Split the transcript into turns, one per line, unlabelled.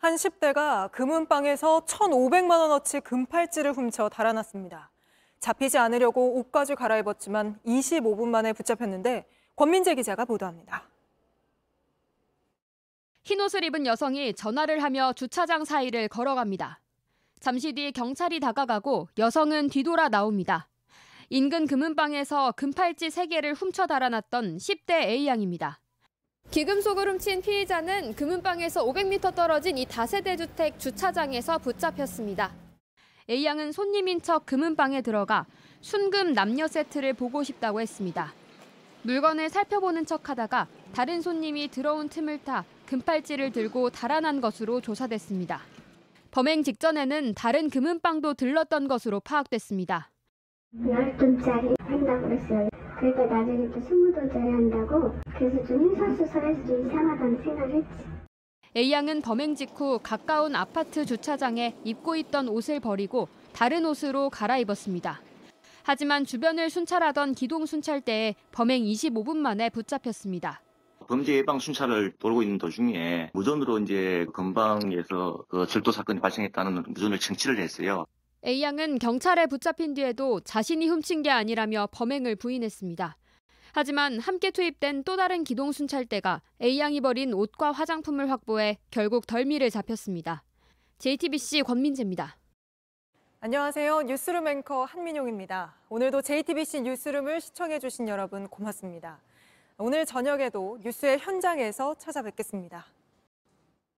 한 10대가 금은방에서 1,500만 원어치 금팔찌를 훔쳐 달아났습니다. 잡히지 않으려고 옷까지 갈아입었지만 25분 만에 붙잡혔는데 권민재 기자가 보도합니다. 흰옷을 입은 여성이
전화를 하며 주차장 사이를 걸어갑니다. 잠시 뒤 경찰이 다가가고 여성은 뒤돌아 나옵니다. 인근 금은방에서 금팔찌 3개를 훔쳐 달아났던 10대 A양입니다. 기금속을 훔친 피해자는 금은방에서 500m 떨어진 이 다세대 주택 주차장에서 붙잡혔습니다. A양은 손님인 척 금은방에 들어가 순금 남녀 세트를 보고 싶다고 했습니다. 물건을 살펴보는 척하다가 다른 손님이 들어온 틈을 타 금팔찌를 들고 달아난 것으로 조사됐습니다. 범행 직전에는 다른 금은방도 들렀던 것으로 파악됐습니다. 10돈짜리 한다고 했어요. 그러니까 나중에 또 20도짜리 한다고 그래서 좀 횡설수설해서 좀 이상하다는 생각을 했지. A양은 범행 직후 가까운 아파트 주차장에 입고 있던 옷을 버리고 다른 옷으로 갈아입었습니다. 하지만 주변을 순찰하던 기동 순찰대에 범행 25분 만에 붙잡혔습니다.
범죄 예방 순찰을 돌고 있는 도중에 무전으로 이제 근방에서 그 절도 사건이 발생했다는 무전을 증치를 했어요.
A양은 경찰에 붙잡힌 뒤에도 자신이 훔친 게 아니라며 범행을 부인했습니다. 하지만 함께 투입된 또 다른 기동 순찰대가 A양이 버린 옷과 화장품을 확보해 결국
덜미를 잡혔습니다. JTBC 권민재입니다. 안녕하세요. 뉴스룸 앵커 한민용입니다. 오늘도 JTBC 뉴스룸을 시청해주신 여러분 고맙습니다. 오늘 저녁에도 뉴스의 현장에서 찾아뵙겠습니다.